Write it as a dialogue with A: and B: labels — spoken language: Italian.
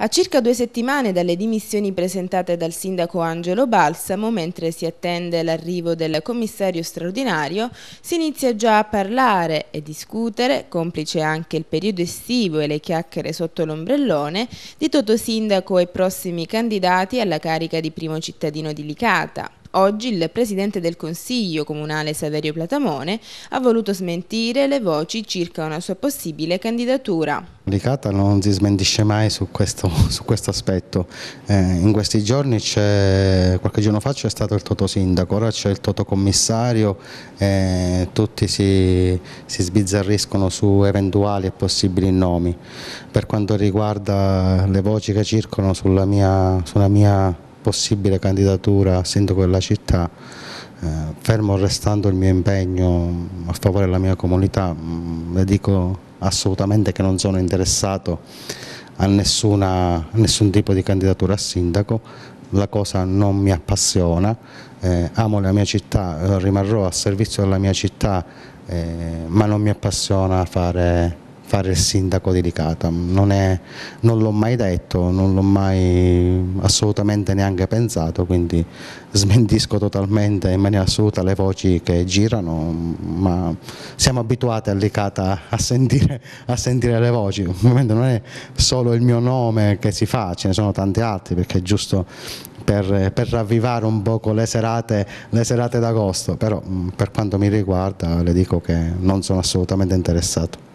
A: A circa due settimane dalle dimissioni presentate dal sindaco Angelo Balsamo, mentre si attende l'arrivo del commissario straordinario, si inizia già a parlare e discutere, complice anche il periodo estivo e le chiacchiere sotto l'ombrellone, di Toto Sindaco e prossimi candidati alla carica di primo cittadino di Licata. Oggi il presidente del Consiglio comunale Saverio Platamone ha voluto smentire le voci circa una sua possibile candidatura.
B: Ricata non si smentisce mai su questo, su questo aspetto. Eh, in questi giorni, qualche giorno fa, c'è stato il Totosindaco, ora c'è il Totocommissario, eh, tutti si, si sbizzarriscono su eventuali e possibili nomi. Per quanto riguarda le voci che circolano sulla mia, sulla mia possibile candidatura a sindaco della città, eh, fermo restando il mio impegno a favore della mia comunità, mm, le dico assolutamente che non sono interessato a, nessuna, a nessun tipo di candidatura a sindaco, la cosa non mi appassiona, eh, amo la mia città, eh, rimarrò a servizio della mia città, eh, ma non mi appassiona fare fare il sindaco di Licata, non, non l'ho mai detto, non l'ho mai assolutamente neanche pensato, quindi smentisco totalmente in maniera assoluta le voci che girano, ma siamo abituati a Licata a sentire, a sentire le voci, ovviamente non è solo il mio nome che si fa, ce ne sono tanti altri perché è giusto per, per, ravvivare un poco le serate, le serate d'agosto, però per quanto mi riguarda le dico che non sono assolutamente interessato.